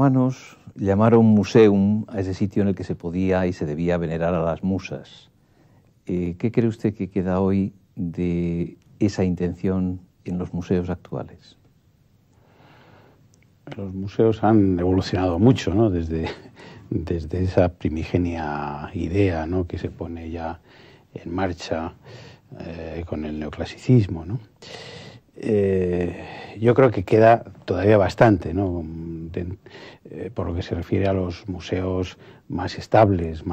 romanos llamaron museum a ese sitio en el que se podía y se debía venerar a las musas. Eh, ¿Qué cree usted que queda hoy de esa intención en los museos actuales? Los museos han evolucionado mucho, ¿no? Desde, desde esa primigenia idea, ¿no? Que se pone ya en marcha eh, con el neoclasicismo, eh, yo creo que queda todavía bastante, ¿no? Eh, por lo que se refiere a los museos más estables,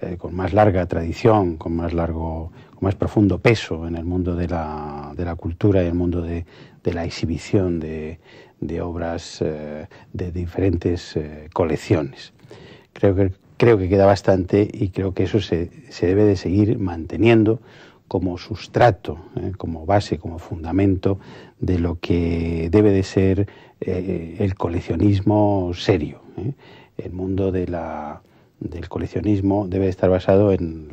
eh, con más larga tradición, con más largo, con más profundo peso en el mundo de la, de la cultura y el mundo de, de la exhibición de, obras de diferentes colecciones. Creo que, queda bastante y creo que eso se, se debe de seguir manteniendo como sustrato, eh, como base, como fundamento de lo que debe de ser eh, el coleccionismo serio. Eh. El mundo del coleccionismo debe estar basado en,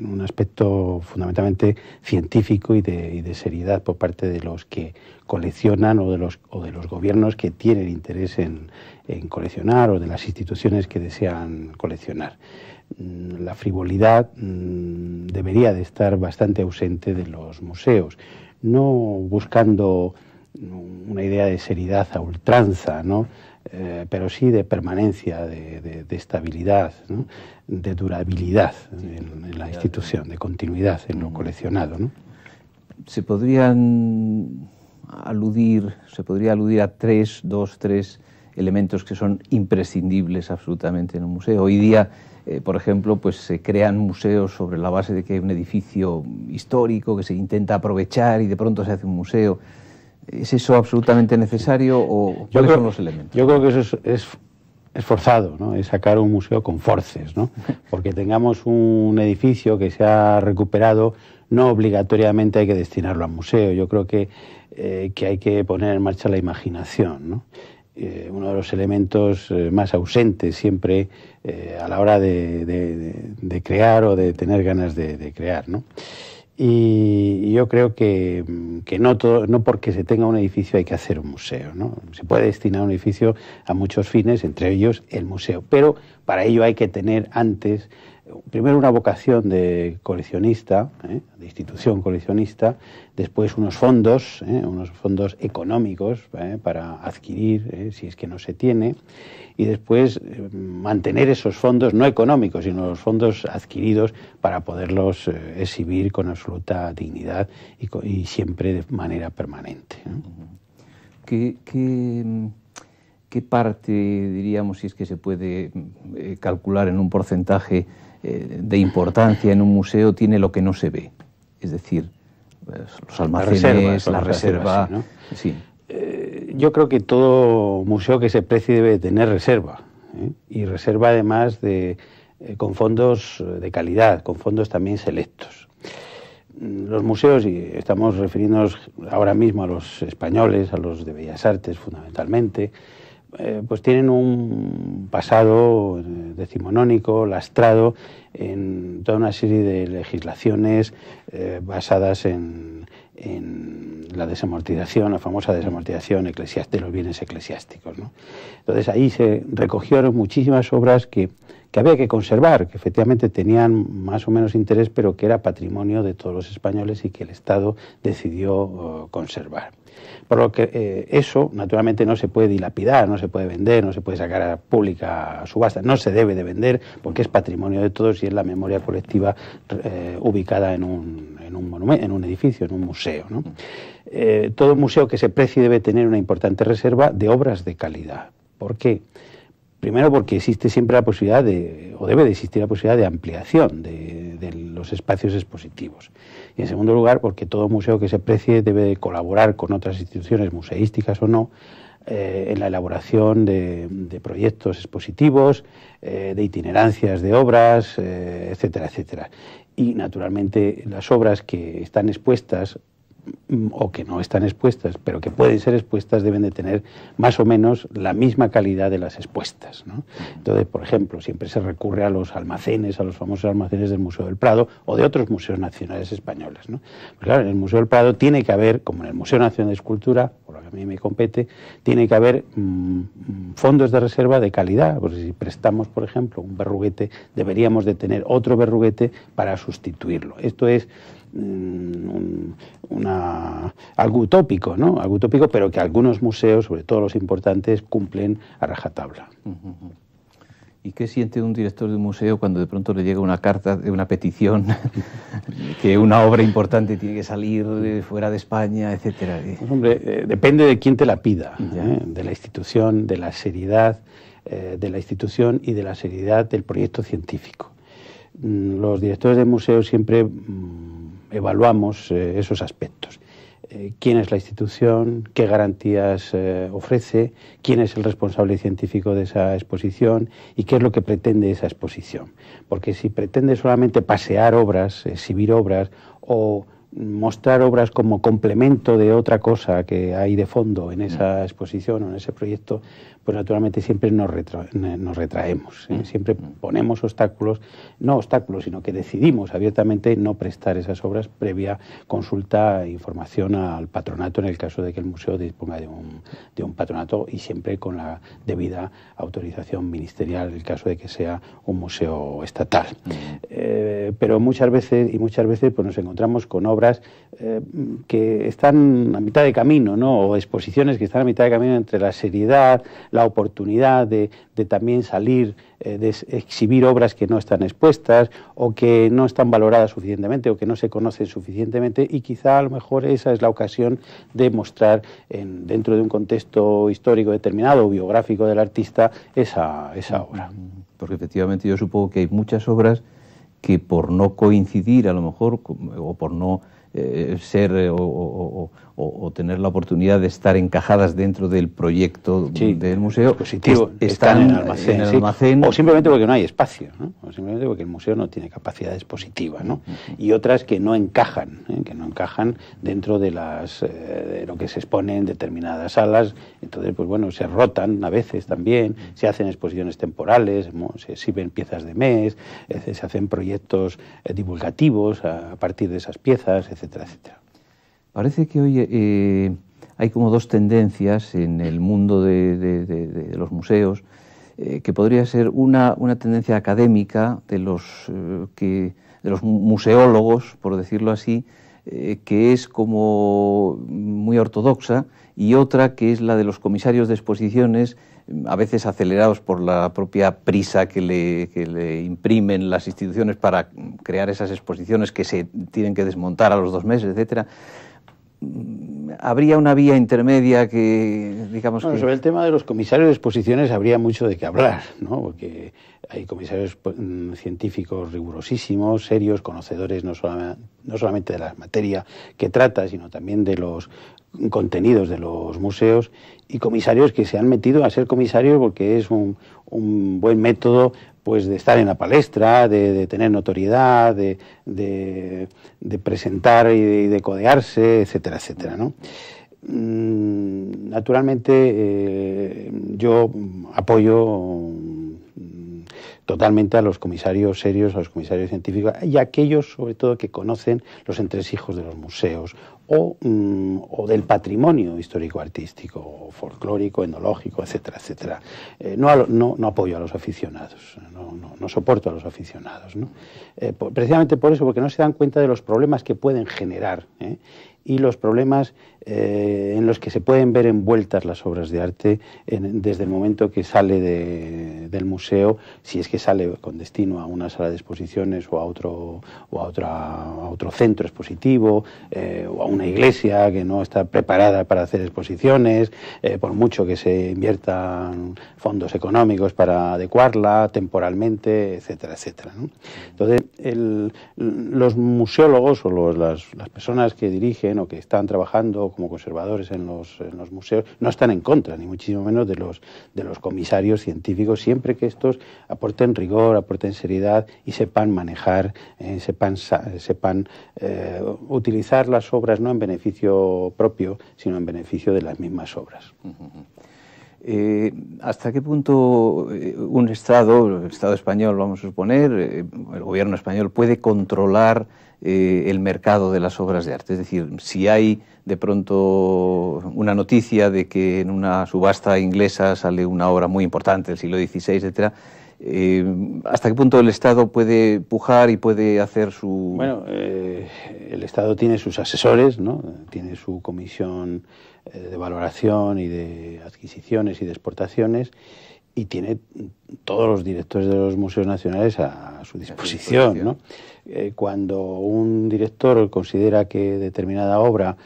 un aspecto fundamentalmente científico y de, seriedad por parte de los que coleccionan o de los, gobiernos que tienen interés en coleccionar o de las instituciones que desean coleccionar. Mm, la frivolidad mm, debería de estar bastante ausente de los museos, no buscando mm, una idea de seriedad a ultranza, ¿no? Eh, pero sí de permanencia, de, estabilidad, de durabilidad en, la institución, de continuidad en lo coleccionado. Se podrían aludir, se podría aludir a tres, dos, tres elementos que son imprescindibles absolutamente en un museo. Hoy día eh, por ejemplo, pues se crean museos sobre la base de que hay un edificio histórico que se intenta aprovechar y de pronto se hace un museo. ¿Es eso absolutamente necesario o cuáles son los elementos? Yo creo que eso es, es, forzado, ¿no? es sacar un museo con forces, ¿no? porque tengamos un edificio que se ha recuperado, no obligatoriamente hay que destinarlo a museo, yo creo que, eh, que hay que poner en marcha la imaginación. ¿no? Eh, uno de los elementos eh, más ausentes siempre eh, a la hora de, crear o de tener ganas de, crear. ¿no? Y yo creo que, que no, no porque se tenga un edificio hay que hacer un museo. ¿no? Se puede destinar un edificio a muchos fines, entre ellos el museo. Pero para ello hay que tener antes primero una vocación de coleccionista, ¿eh? de institución coleccionista, después unos fondos, ¿eh? unos fondos económicos ¿eh? para adquirir, si es que no se tiene, y después mantener esos fondos no económicos, sino los fondos adquiridos para poderlos exhibir con absoluta dignidad y, siempre de manera permanente. ¿Qué, qué parte, diríamos, si es que se puede calcular en un porcentaje, eh, de importancia en un museo tiene lo que no se ve, es decir, pues, los almacenes, la reserva. Eh, yo creo que todo museo que se precie debe tener reserva, ¿eh? y reserva además de, con fondos de calidad, con fondos también selectos mm, los museos, y estamos refiriéndonos ahora mismo a los españoles, a los de Bellas Artes fundamentalmente, eh, pues tienen un pasado eh, decimonónico, lastrado en toda una serie de legislaciones eh, basadas en, la desamortización, la famosa desamortización eclesiástica de los bienes eclesiásticos. Entonces ahí se recogieron muchísimas obras que, que había que conservar, que efectivamente tenían más o menos interés, pero que era patrimonio de todos los españoles y que el Estado decidió eh, conservar. Por lo que eh, eso, naturalmente, no se puede dilapidar, no se puede vender, no se puede sacar a pública subasta, no se debe de vender porque es patrimonio de todos y es la memoria colectiva eh, ubicada en un, monumento, en un edificio, en un museo. todo museo que se precie debe tener una importante reserva de obras de calidad. ¿Por qué? Primero porque existe siempre la posibilidad de, o debe de existir la posibilidad de ampliación de, los espacios expositivos. Y en segundo lugar porque todo museo que se precie debe de colaborar con otras instituciones museísticas o no eh, en la elaboración de, proyectos expositivos, eh, de itinerancias de obras, eh, etcétera, etcétera. Y naturalmente las obras que están expuestas Mm, o que no están expuestas, pero que pueden ser expuestas, deben de tener más o menos la misma calidad de las expuestas. Entonces, por ejemplo, siempre se recurre a los almacenes, a los famosos almacenes del Museo del Prado o de otros museos nacionales españoles. Pues claro, en el Museo del Prado tiene que haber, como en el Museo Nacional de Escultura, por lo que a mí me compete, tiene que haber mm, mm, fondos de reserva de calidad, porque si prestamos, por ejemplo, un berruguete, deberíamos de tener otro berruguete para sustituirlo. Esto es un, algo utópico, ¿no? Algo utópico, pero que algunos museos, sobre todo los importantes, cumplen a rajatabla. ¿Y qué siente un director de museo cuando de pronto le llega una carta, eh, una petición, que una obra importante tiene que salir fuera de España, etcétera? Pues, hombre, eh, depende de quién te la pida, ¿eh? de la institución, de la seriedad de la institución y de la seriedad del proyecto científico. Mm, los directores de museos siempre mm, evaluamos eh, esos aspectos. Eh, ¿Quién es la institución? ¿Qué garantías eh, ofrece? ¿Quién es el responsable científico de esa exposición? ¿Y qué es lo que pretende esa exposición? Porque si pretende solamente pasear obras, exhibir obras o mostrar obras como complemento de otra cosa que hay de fondo en esa mm. exposición o en ese proyecto, pues naturalmente siempre nos, retraemos, ¿eh? mm. siempre mm. ponemos obstáculos, no obstáculos, sino que decidimos abiertamente no prestar esas obras previa consulta e información al patronato en el caso de que el museo disponga de un, patronato y siempre con la debida autorización ministerial en el caso de que sea un museo estatal. Eh, pero muchas veces y muchas veces pues nos encontramos con obras eh, que están a mitad de camino, ¿no? o exposiciones que están a mitad de camino entre la seriedad, la oportunidad de, también salir, eh, de exhibir obras que no están expuestas o que no están valoradas suficientemente o que no se conocen suficientemente y quizá a lo mejor esa es la ocasión de mostrar dentro de un contexto histórico determinado o biográfico del artista esa, esa obra. Porque efectivamente yo supongo que hay muchas obras que por no coincidir a lo mejor o por no eh, ser eh, o, tener la oportunidad de estar encajadas dentro del proyecto del museo pues positivo, están, en el almacén, o simplemente porque no hay espacio o simplemente porque el museo no tiene capacidad expositiva. y otras que no encajan ¿eh? que no encajan dentro de las de lo que se expone en determinadas salas entonces pues bueno se rotan a veces también se hacen exposiciones temporales se sirven piezas de mes se hacen proyectos divulgativos a, partir de esas piezas etc Parece que hoy eh, hay como dos tendencias en el mundo de, los museos, eh, que podría ser una, una, tendencia académica de los, eh, que, de los museólogos, por decirlo así, que es como muy ortodoxa, y otra que es la de los comisarios de exposiciones a veces acelerados por la propia prisa que le, imprimen las instituciones para crear esas exposiciones que se tienen que desmontar a los dos meses, etcétera habría una vía intermedia que, digamos Sobre el tema de los comisarios de exposiciones habría mucho de qué hablar, ¿no? Porque hay comisarios pues, mm, científicos rigurosísimos, serios, conocedores no, solamente de la materia que trata, sino también de los contenidos de los museos y comisarios que se han metido a ser comisarios porque es un buen método pues de estar en la palestra, de, tener notoriedad, de, presentar y de, codearse, etcétera, etcétera. Mm, naturalmente, eh, yo apoyo mm, totalmente a los comisarios serios, a los comisarios científicos y a aquellos sobre todo que conocen los entresijos de los museos Mm, o, del patrimonio histórico-artístico, folclórico, etnológico, etcétera, etcétera. Eh, no, apoyo a los aficionados, no, soporto a los aficionados. Eh, precisamente por eso, porque no se dan cuenta de los problemas que pueden generar ¿eh? y los problemas eh, en los que se pueden ver envueltas las obras de arte desde el momento que sale del museo, si es que sale con destino a una sala de exposiciones o a otro, o a otra, otro centro expositivo eh, o a una iglesia que no está preparada para hacer exposiciones, eh, por mucho que se inviertan fondos económicos para adecuarla temporalmente, etcétera, etcétera. Entonces, los museólogos o las personas que dirigen o que están trabajando como conservadores en los, museos, no están en contra, ni muchísimo menos de los, comisarios científicos, siempre que estos aporten rigor, aporten seriedad y sepan manejar, eh, sepan, sepan eh, utilizar las obras no en beneficio propio, sino en beneficio de las mismas obras. Eh, ¿Hasta qué punto eh, un Estado, el Estado español, vamos a suponer, eh, el gobierno español, puede controlar el mercado de las obras de arte? Es decir, si hay de pronto una noticia de que en una subasta inglesa sale una obra muy importante del siglo XVI, etcétera, eh, ¿Hasta qué punto el Estado puede pujar y puede hacer su...? Bueno, eh, el Estado tiene sus asesores, ¿no? tiene su comisión eh, de valoración y de adquisiciones y de exportaciones y tiene todos los directores de los museos nacionales a, su disposición. cuando un director considera que determinada obra,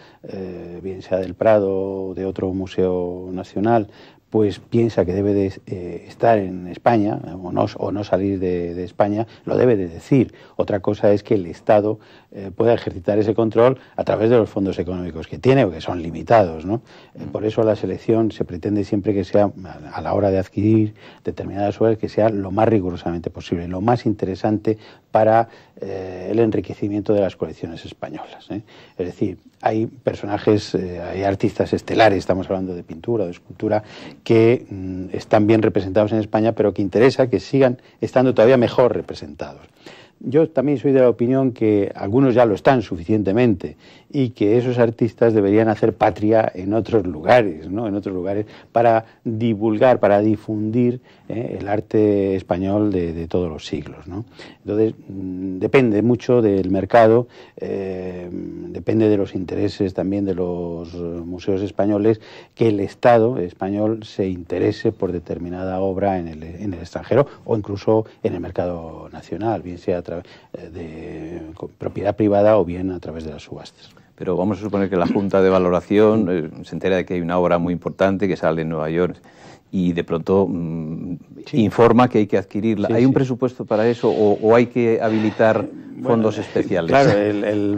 bien sea del Prado o de otro museo nacional, pues piensa que debe de eh, estar en España o no, o no salir de, España, lo debe de decir. Otra cosa es que el Estado eh, pueda ejercitar ese control a través de los fondos económicos que tiene o que son limitados. ¿no? Eh, por eso la selección se pretende siempre que sea, a la hora de adquirir determinadas obras, que sea lo más rigurosamente posible, lo más interesante para el enriquecimiento de las colecciones españolas. Es decir, hay personajes, hay artistas estelares, estamos hablando de pintura, de escultura, que mm, están bien representados en España, pero que interesa que sigan estando todavía mejor representados. Yo también soy de la opinión que algunos ya lo están suficientemente y que esos artistas deberían hacer patria en otros lugares, ¿no? en otros lugares para divulgar, para difundir ¿eh? el arte español de, todos los siglos. Entonces, mm, depende mucho del mercado, eh, depende de los intereses también de los museos españoles que el Estado español se interese por determinada obra en el, en el extranjero o incluso en el mercado nacional, bien sea a través eh, de propiedad privada o bien a través de las subastas pero vamos a suponer que la Junta de Valoración eh, se entera de que hay una obra muy importante que sale en Nueva York y de pronto mm, informa que hay que adquirirla. ¿Hay un presupuesto para eso o, hay que habilitar fondos especiales? Claro, el,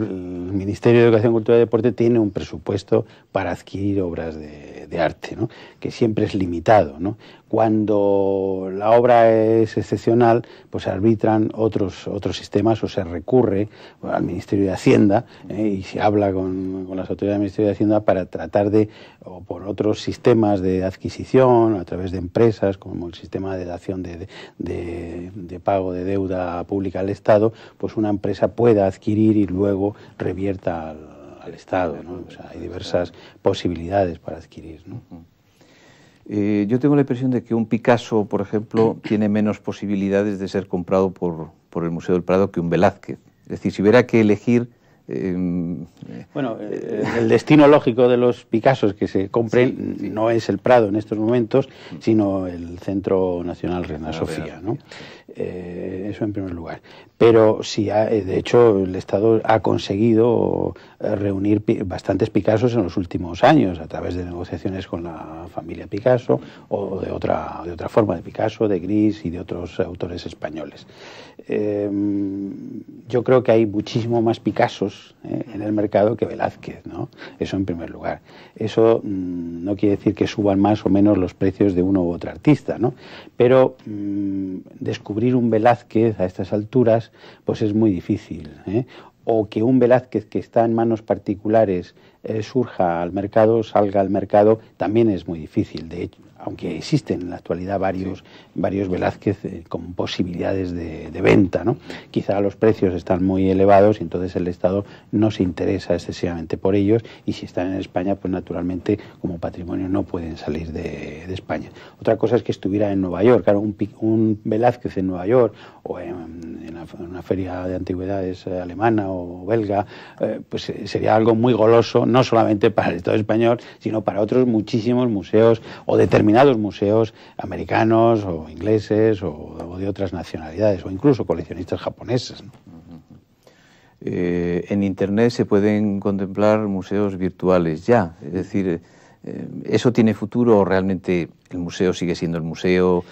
Ministerio de Educación, Cultura y Deporte tiene un presupuesto para adquirir obras de, arte, que siempre es limitado. ¿no? cuando la obra es excepcional, pues se arbitran otros, otros sistemas o se recurre al Ministerio de Hacienda ¿eh? y se habla con, las autoridades del Ministerio de Hacienda para tratar de, o por otros sistemas de adquisición, a través de empresas, como el sistema de dación de, pago de deuda pública al Estado, pues una empresa pueda adquirir y luego revierta al, Estado. hay diversas posibilidades para adquirir. Eh, yo tengo la impresión de que un Picasso, por ejemplo, tiene menos posibilidades de ser comprado por, el Museo del Prado que un Velázquez. Es decir, si hubiera que elegir... Eh, bueno, eh, el destino lógico de los Picassos que se compren no es el Prado en estos momentos, mm. sino el Centro Nacional Reina Sofía. eso en primer lugar pero sí, eh, de hecho, el Estado ha conseguido eh, reunir bastantes Picassos en los últimos años a través de negociaciones con la familia Picasso o de otra, de otra forma, de Picasso, de Gris y de otros autores españoles. Em, yo creo que hay muchísimo más Picassos eh, en el mercado que Velázquez, ¿no? Eso en primer lugar. Eso mm, no quiere decir que suban más o menos los precios de uno u otro artista, ¿no? Pero mm, descubrir un Velázquez a estas alturas pues es muy difícil. ¿eh? O que un Velázquez que está en manos particulares eh, surja al mercado, salga al mercado, también es muy difícil. De hecho, aunque existen en la actualidad varios, varios Velázquez eh, con posibilidades de, venta, ¿no? Quizá los precios están muy elevados y entonces el Estado no se interesa excesivamente por ellos y si están en España, pues naturalmente como patrimonio no pueden salir de, España. Otra cosa es que estuviera en Nueva York, claro, un Velázquez en Nueva York o en, una feria de antigüedades eh, alemana o belga, eh, pues eh, sería algo muy goloso, no solamente para el Estado español, sino para otros muchísimos museos o determinados museos americanos o ingleses o, de otras nacionalidades o incluso coleccionistas japoneses. en Internet se pueden contemplar museos virtuales ya, es decir, ¿eso tiene futuro o realmente el museo sigue siendo el museo?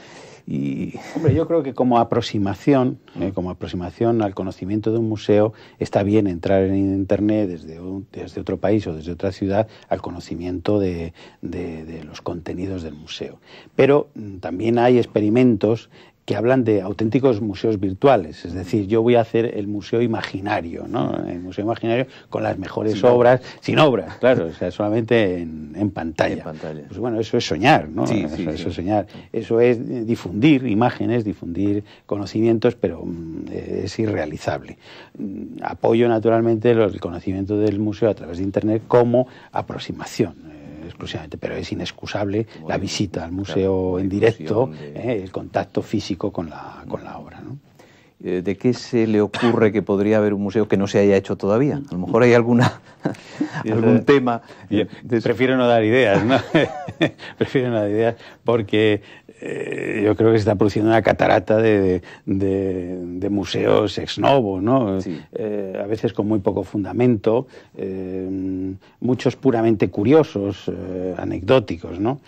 Y... Hombre, yo creo que como aproximación, eh, como aproximación al conocimiento de un museo, está bien entrar en Internet desde, desde otro país o desde otra ciudad al conocimiento de los contenidos del museo. Pero mm, también hay experimentos que hablan de auténticos museos virtuales, es decir, yo voy a hacer el museo imaginario, ¿no? El museo imaginario con las mejores obras, sin obras, claro, o sea, solamente en, pantalla. Pues bueno, eso es soñar, ¿no? eso, es soñar, eso es difundir imágenes, difundir conocimientos, pero mm, es irrealizable. Mm, apoyo naturalmente el conocimiento del museo a través de internet como aproximación exclusivamente, pero es inexcusable la visita al museo en directo, ¿eh? el contacto físico con la, con la obra. ¿no? Eh, ¿De qué se le ocurre que podría haber un museo que no se haya hecho todavía? A lo mejor hay alguna, algún tema. prefiero no dar ideas, ¿no? prefiero no dar ideas porque eh, yo creo que se está produciendo una catarata de, museos ex novo, ¿no? Eh, a veces con muy poco fundamento, muchos puramente curiosos, anecdóticos, ¿no?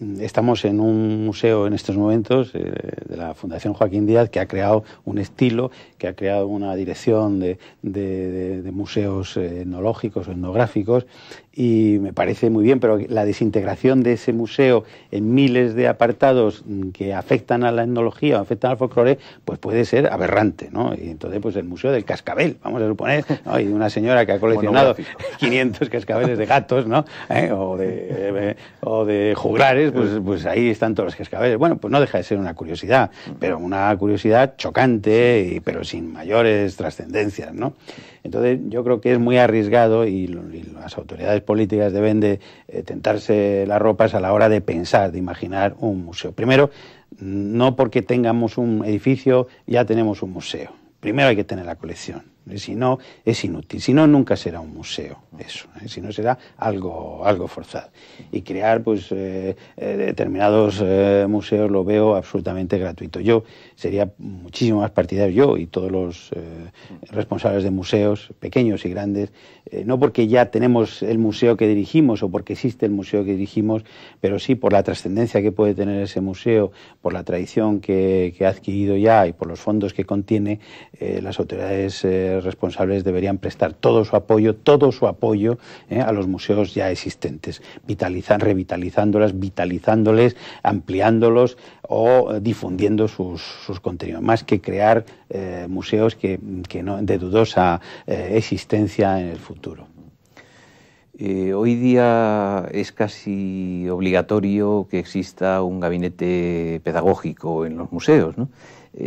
Mm, estamos en un museo en estos momentos eh, de la Fundación Joaquín Díaz que ha creado un estilo, que ha creado una dirección de, museos eh, etnológicos o etnográficos y me parece muy bien, pero la desintegración de ese museo en miles de apartados mm, que afectan a la etnología o afectan al folclore, pues puede ser aberrante, ¿no? Y entonces, pues el Museo del Cascabel, vamos a suponer, hay una señora que ha coleccionado 500 cascabeles de gatos, ¿no? ¿Eh? O, de, o de juglares, pues, eh. pues ahí están todos los cascabeles. Bueno, pues no deja de ser una curiosidad, mm. pero una curiosidad chocante, y, pero sin mayores trascendencias, ¿no? Entonces, yo creo que es muy arriesgado y, las autoridades políticas deben de eh, tentarse las ropas a la hora de pensar, de imaginar un museo. Primero, no porque tengamos un edificio ya tenemos un museo. Primero hay que tener la colección. Si no, es inútil. Si no, nunca será un museo eso. ¿eh? Si no, será algo, algo forzado. Y crear pues, eh, eh, determinados museos lo veo absolutamente gratuito. Yo sería muchísimo más partidario, yo y todos los responsables de museos, pequeños y grandes, no porque ya tenemos el museo que dirigimos o porque existe el museo que dirigimos, pero sí por la trascendencia que puede tener ese museo, por la tradición que, que, ha adquirido ya y por los fondos que contiene, las autoridades responsables deberían prestar todo su apoyo, todo su apoyo eh, a los museos ya existentes, revitalizándolas, vitalizándoles, ampliándolos o eh, difundiendo sus, contenidos, más que crear eh, museos que, no, de dudosa existencia en el futuro. hoy día es casi obligatorio que exista un gabinete pedagógico en los museos.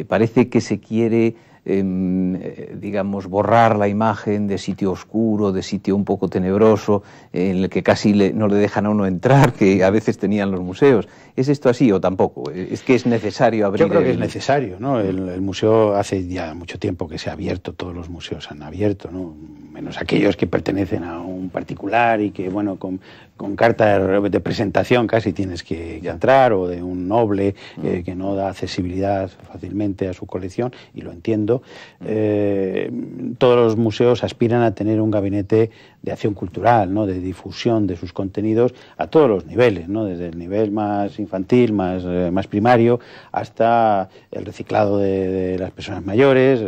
parece que se quiere Em, eh, digamos, borrar la imagen de sitio oscuro, de sitio un poco tenebroso, en el que casi no le dejan a uno entrar, que a veces tenían los museos. ¿Es esto así o tampoco? ¿Es que es necesario abrir? Yo creo que es necesario, ¿no? El, el, museo hace ya mucho tiempo que se ha abierto, todos los museos han abierto, ¿no? Menos aquellos que pertenecen a un particular y que, bueno, con, con carta de presentación casi tienes que, entrar o de un noble eh, mm. que no da accesibilidad fácilmente a su colección y lo entiendo. Mm. Eh, todos los museos aspiran a tener un gabinete de acción cultural, ¿no? de difusión de sus contenidos a todos los niveles, ¿no? desde el nivel más infantil, más, eh, más primario, hasta el reciclado de las personas mayores,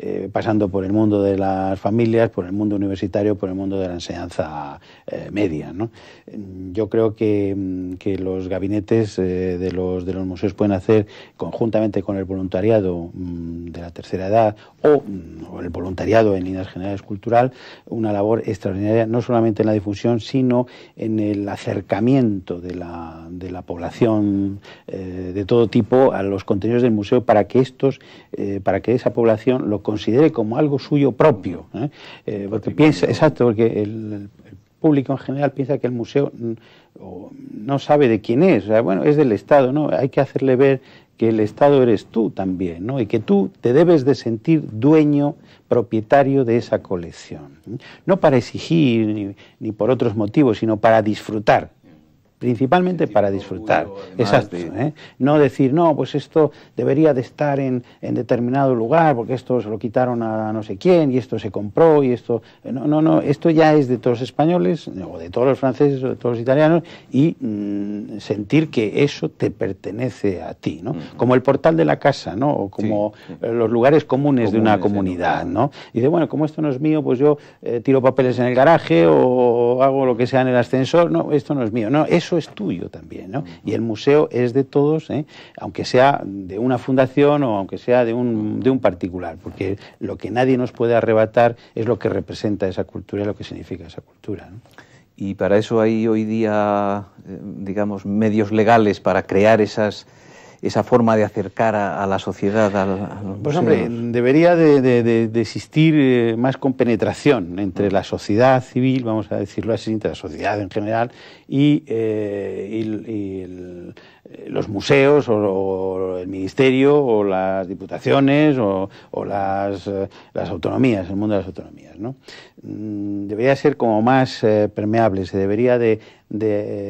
eh, pasando por el mundo de las familias, por el mundo universitario, por el mundo de la enseñanza eh, media. Yo creo que, mm, los gabinetes eh, de, los, de los museos pueden hacer, conjuntamente con el voluntariado mm, de la tercera edad mm, o, el voluntariado en líneas generales cultural, una labor extraordinaria, no solamente en la difusión, sino en el acercamiento de la, de la población de todo tipo a los contenidos del museo para que estos, para que esa población lo considere como algo suyo propio. ¿eh? Eh, porque piensa, exacto, porque el, público en general piensa que el museo mm, no sabe de quién es, bueno, es del Estado, ¿no? Hay que hacerle ver que el Estado eres tú también, ¿no? Y que tú te debes de sentir dueño, propietario de esa colección. ¿eh? No para exigir ni por otros motivos, sino para disfrutar principalmente para disfrutar. Exacto. ¿eh? No decir, no, pues esto debería de estar en, determinado lugar, porque esto se lo quitaron a no sé quién, y esto se compró, y esto... No, no, no, esto ya es de todos los españoles, o de todos los franceses, o de todos los italianos, y mm, sentir que eso te pertenece a ti, ¿no? Como el portal de la casa, ¿no? O como eh, los lugares comunes, de una comunidad, ¿no? Y dice, bueno, como esto no es mío, pues yo eh, tiro papeles en el garaje, o hago lo que sea en el ascensor, no, esto no es mío, no, eso eso es tuyo también, ¿no? Y el museo es de todos, ¿eh? aunque sea de una fundación o aunque sea de un, de un particular, porque lo que nadie nos puede arrebatar es lo que representa esa cultura y lo que significa esa cultura. Y para eso hay hoy día, eh, digamos, medios legales para crear esas esa forma de acercar a, la sociedad al, Pues hombre, debería de, existir eh, más compenetración entre la sociedad civil, vamos a decirlo así, entre la sociedad en general y, eh, eh, los museos o, el ministerio o las diputaciones o, las, autonomías, el mundo de las autonomías. ¿no? Mm, debería ser como más permeable, se debería de,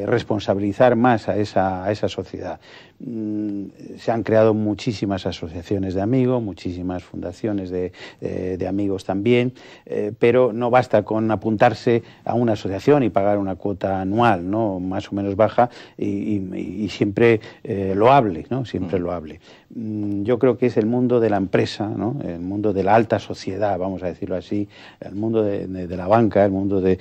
responsabilizar más a esa sociedad. Mm, se han creado muchísimas asociaciones de amigos, muchísimas fundaciones de, eh, de amigos también, eh, pero no basta con apuntarse a una asociación y pagar una cuota anual, ¿no? más o menos baja y, siempre eh, lo hable. ¿no? siempre hable. Mm. Mm, yo creo que es el mundo de la empresa, ¿no? el mundo de la alta sociedad, vamos a decirlo así, el mundo de, de la banca, el mundo del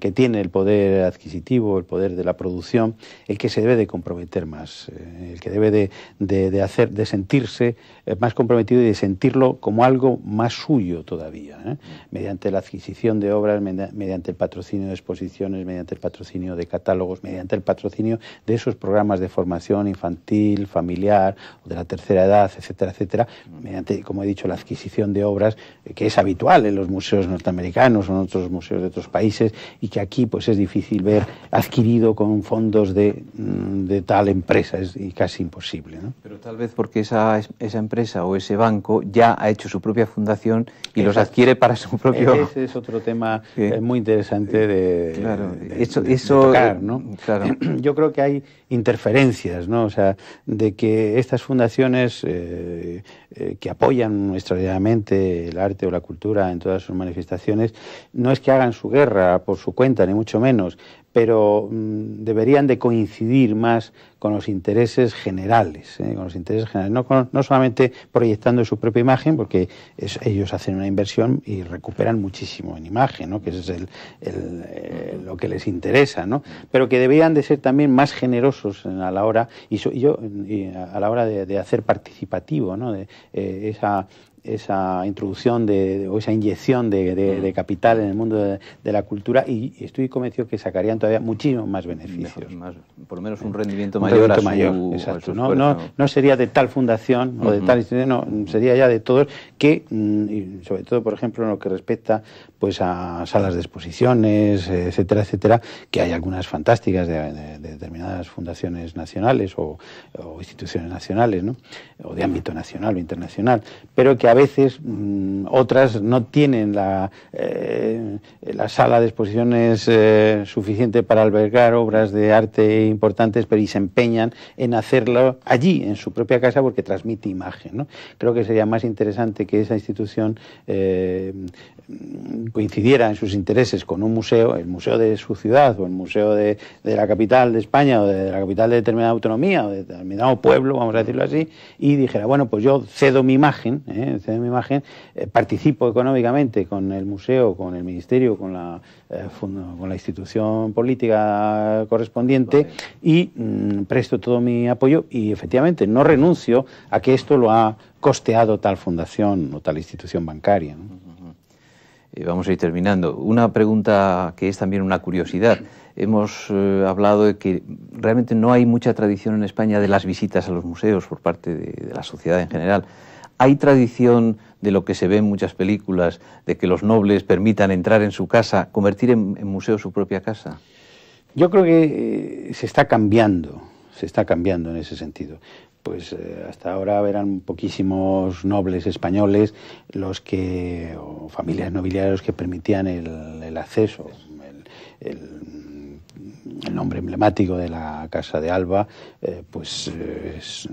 que tiene el poder adquisitivo, el poder de la producción, el que se debe de comprometer más el que debe de, hacer, de sentirse más comprometido y de sentirlo como algo más suyo todavía, ¿eh? mm. mediante la adquisición de obras, mediante el patrocinio de exposiciones, mediante el patrocinio de catálogos, mediante el patrocinio de esos programas de formación infantil, familiar, de la tercera edad, etcétera, etcétera, mm. mediante, como he dicho, la adquisición de obras eh, que es habitual en los museos norteamericanos o en otros museos de otros países y que aquí pues es difícil ver adquirido con fondos de, mm, tal empresa, es casi imposible. Pero tal vez porque esa, esa empresa o ese banco ya ha hecho su propia fundación y los adquiere para su propio... E-, ese es otro tema muy interesante de, claro. eso, tocar, Yo creo que hay interferencias, ¿no? O sea, de que estas fundaciones eh, eh, que apoyan extraordinariamente el arte o la cultura en todas sus manifestaciones, no es que hagan su guerra por su cuenta, ni mucho menos, pero mm, deberían de coincidir más con los intereses generales, ¿eh? con los intereses no, solamente proyectando su propia imagen, porque ellos hacen una inversión y recuperan muchísimo en imagen, ¿no? que es eh, lo que les interesa, ¿no? pero que deberían de ser también más generosos a la hora y, yo a la hora de, hacer participativo ¿no? de, eh, esa esa introducción de, o esa inyección de, mm. capital en el mundo de, la cultura y estoy convencido que sacarían todavía muchísimos más beneficios. por lo menos un rendimiento mayor. mayor no, sería de tal fundación o de tal institución, no, sería ya de todos que, mm, sobre todo, por ejemplo, en lo que respecta pues a salas de exposiciones, etcétera, etcétera, que hay algunas fantásticas de, determinadas fundaciones nacionales o, o instituciones nacionales, ¿no? o de ámbito nacional o internacional, pero que a veces mm, otras no tienen la, eh, sala de exposiciones eh, suficiente para albergar obras de arte importantes, pero y se empeñan en hacerlo allí, en su propia casa, porque transmite imagen. Creo que sería más interesante que esa institución eh, coincidiera en sus intereses con un museo, el museo de su ciudad o el museo de, la capital de España o de, de la capital de determinada autonomía o de determinado pueblo, vamos a decirlo así, y dijera, bueno, pues yo cedo mi imagen, ¿eh? de mi imagen, eh, participo económicamente con el museo, con el ministerio, con la, eh, con la institución política correspondiente y mm, presto todo mi apoyo y efectivamente no renuncio a que esto lo ha costeado tal fundación o tal institución bancaria. Eh, vamos a ir terminando. Una pregunta que es también una curiosidad. Hemos hablado de que realmente no hay mucha tradición en España de las visitas a los museos por parte de la sociedad en general. Hay tradición de lo que se ve en muchas películas, de que los nobles permitan entrar en su casa, convertir en, museo su propia casa. Yo creo que eh, se está cambiando, se está cambiando en ese sentido. Pues eh, hasta ahora eran poquísimos nobles españoles los que, o familias nobiliarias que permitían el, acceso, el el nombre emblemático de la Casa de Alba, eh, pues eh, es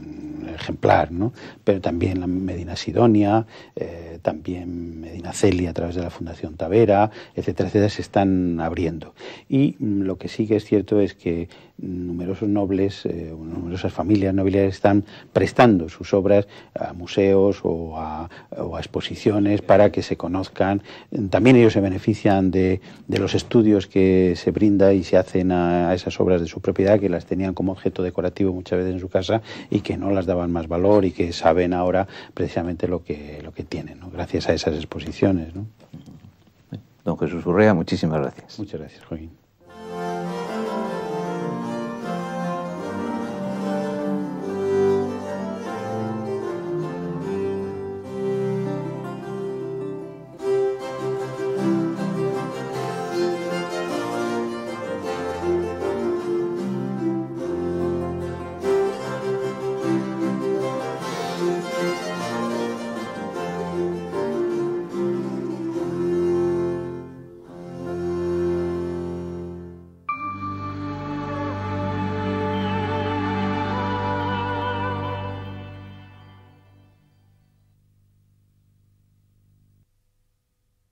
ejemplar, ¿no? Pero también la Medina Sidonia, eh, también Medina Celia a través de la Fundación Tavera, etcétera, etcétera, se están abriendo. Y mm, lo que sí que es cierto es que numerosos nobles, eh, numerosas familias nobiliarias están prestando sus obras a museos o a, exposiciones para que se conozcan. También ellos se benefician de, los estudios que se brinda y se hacen a, esas obras de su propiedad, que las tenían como objeto decorativo muchas veces en su casa y que no las daban más valor y que saben ahora precisamente lo que, lo que tienen, gracias a esas exposiciones. Don Jesús Urrea, muchísimas gracias. Muchas gracias, Joaquín.